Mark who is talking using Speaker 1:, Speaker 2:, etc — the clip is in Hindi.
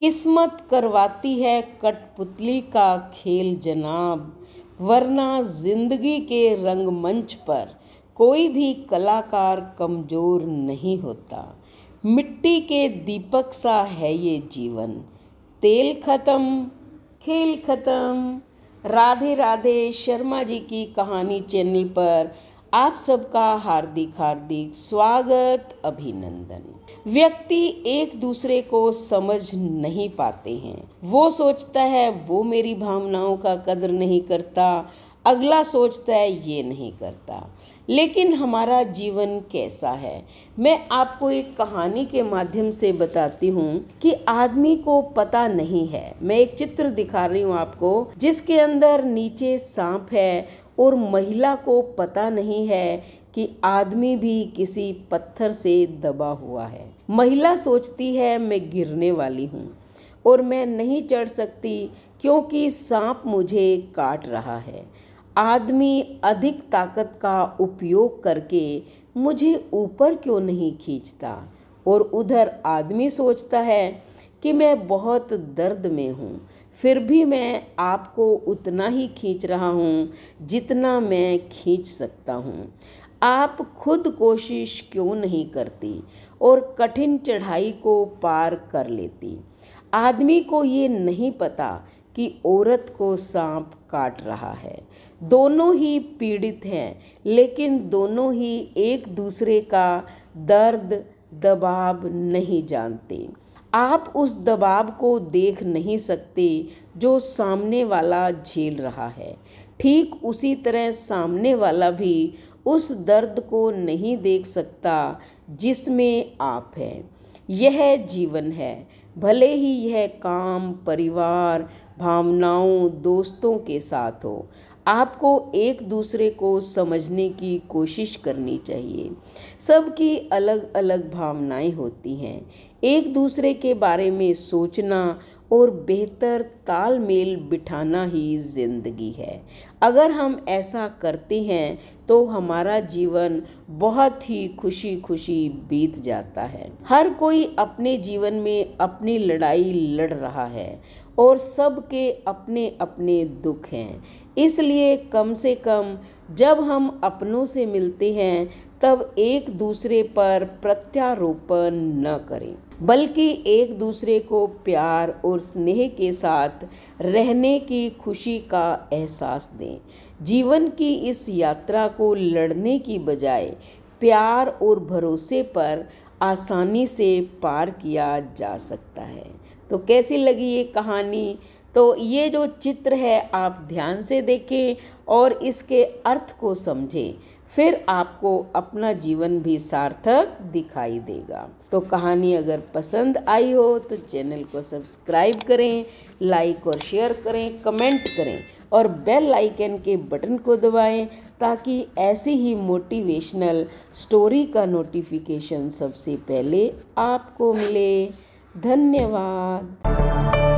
Speaker 1: किस्मत करवाती है कठपुतली का खेल जनाब वरना जिंदगी के रंगमंच पर कोई भी कलाकार कमज़ोर नहीं होता मिट्टी के दीपक सा है ये जीवन तेल ख़त्म खेल ख़त्म राधे राधे शर्मा जी की कहानी चैनल पर आप सबका हार्दिक हार्दिक स्वागत अभिनंदन व्यक्ति एक दूसरे को समझ नहीं पाते हैं वो सोचता है वो मेरी भावनाओं का कदर नहीं करता अगला सोचता है ये नहीं करता लेकिन हमारा जीवन कैसा है मैं आपको एक कहानी के माध्यम से बताती हूँ कि आदमी को पता नहीं है मैं एक चित्र दिखा रही हूँ आपको जिसके अंदर नीचे सांप है और महिला को पता नहीं है कि आदमी भी किसी पत्थर से दबा हुआ है महिला सोचती है मैं गिरने वाली हूँ और मैं नहीं चढ़ सकती क्योंकि सांप मुझे काट रहा है आदमी अधिक ताकत का उपयोग करके मुझे ऊपर क्यों नहीं खींचता और उधर आदमी सोचता है कि मैं बहुत दर्द में हूँ फिर भी मैं आपको उतना ही खींच रहा हूँ जितना मैं खींच सकता हूँ आप खुद कोशिश क्यों नहीं करती और कठिन चढ़ाई को पार कर लेती आदमी को ये नहीं पता कि औरत को सांप काट रहा है दोनों ही पीड़ित हैं लेकिन दोनों ही एक दूसरे का दर्द दबाव नहीं जानते आप उस दबाव को देख नहीं सकते जो सामने वाला झेल रहा है ठीक उसी तरह सामने वाला भी उस दर्द को नहीं देख सकता जिसमें आप हैं यह जीवन है भले ही यह काम परिवार भावनाओं दोस्तों के साथ हो आपको एक दूसरे को समझने की कोशिश करनी चाहिए सबकी अलग अलग भावनाएं होती हैं एक दूसरे के बारे में सोचना और बेहतर तालमेल बिठाना ही ज़िंदगी है अगर हम ऐसा करते हैं तो हमारा जीवन बहुत ही खुशी खुशी बीत जाता है हर कोई अपने जीवन में अपनी लड़ाई लड़ रहा है और सबके अपने अपने दुख हैं इसलिए कम से कम जब हम अपनों से मिलते हैं तब एक दूसरे पर प्रत्यारोपण न करें बल्कि एक दूसरे को प्यार और स्नेह के साथ रहने की खुशी का एहसास दें जीवन की इस यात्रा को लड़ने की बजाय प्यार और भरोसे पर आसानी से पार किया जा सकता है तो कैसी लगी ये कहानी तो ये जो चित्र है आप ध्यान से देखें और इसके अर्थ को समझें फिर आपको अपना जीवन भी सार्थक दिखाई देगा तो कहानी अगर पसंद आई हो तो चैनल को सब्सक्राइब करें लाइक और शेयर करें कमेंट करें और बेल आइकन के बटन को दबाएं ताकि ऐसी ही मोटिवेशनल स्टोरी का नोटिफिकेशन सबसे पहले आपको मिले धन्यवाद